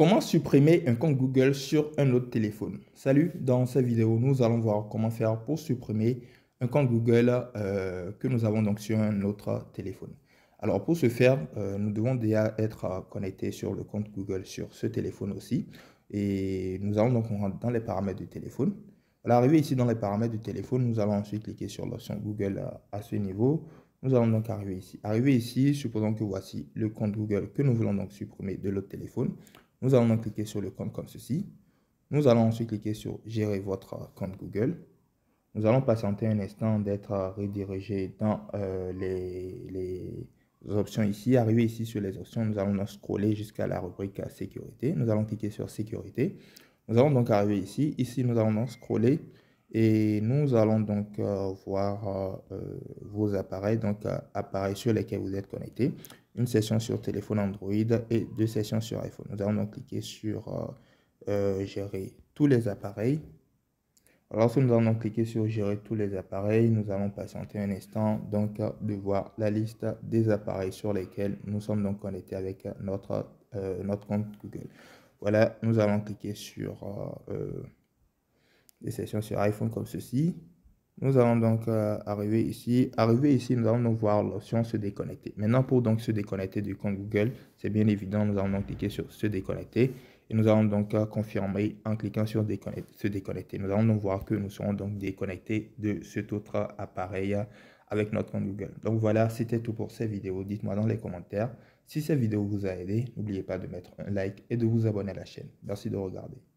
Comment supprimer un compte Google sur un autre téléphone Salut, dans cette vidéo, nous allons voir comment faire pour supprimer un compte Google euh, que nous avons donc sur un autre téléphone. Alors pour ce faire, euh, nous devons déjà être connectés sur le compte Google sur ce téléphone aussi. Et nous allons donc rentrer dans les paramètres du téléphone. À ici dans les paramètres du téléphone, nous allons ensuite cliquer sur l'option Google à, ce niveau. Nous allons donc arriver ici. Arrivé ici, supposons que voici le compte Google que nous voulons donc supprimer de l'autre téléphone. Nous allons donc cliquer sur le compte comme ceci. Nous allons ensuite cliquer sur Gérer votre compte Google. Nous allons patienter un instant d'être redirigé dans euh, les, options ici. Arrivé ici sur les options, nous allons donc scroller jusqu'à la rubrique Sécurité. Nous allons cliquer sur Sécurité. Nous allons donc arriver ici. Ici, nous allons donc scroller et nous allons donc euh, voir euh, vos appareils, donc appareils sur lesquels vous êtes connecté une session sur téléphone Android et deux sessions sur iPhone. Nous allons donc cliquer sur euh, euh, Gérer tous les appareils. Alors, si nous allons donc cliquer sur Gérer tous les appareils, nous allons patienter un instant donc de voir la liste des appareils sur lesquels nous sommes donc connectés avec notre, euh, notre compte Google. Voilà, nous allons cliquer sur Les sessions sur iPhone comme ceci. Nous allons donc euh, arriver ici. Arrivé ici, nous allons nous voir l'option se déconnecter. Maintenant, pour donc se déconnecter du compte Google, c'est bien évident, nous allons donc cliquer sur se déconnecter et nous allons donc euh, confirmer en cliquant sur se déconnecter. Nous allons donc voir que nous serons donc déconnectés de cet autre appareil avec notre compte Google. Donc voilà, c'était tout pour cette vidéo. Dites-moi dans les commentaires si cette vidéo vous a aidé. N'oubliez pas de mettre un like et de vous abonner à la chaîne. Merci de regarder.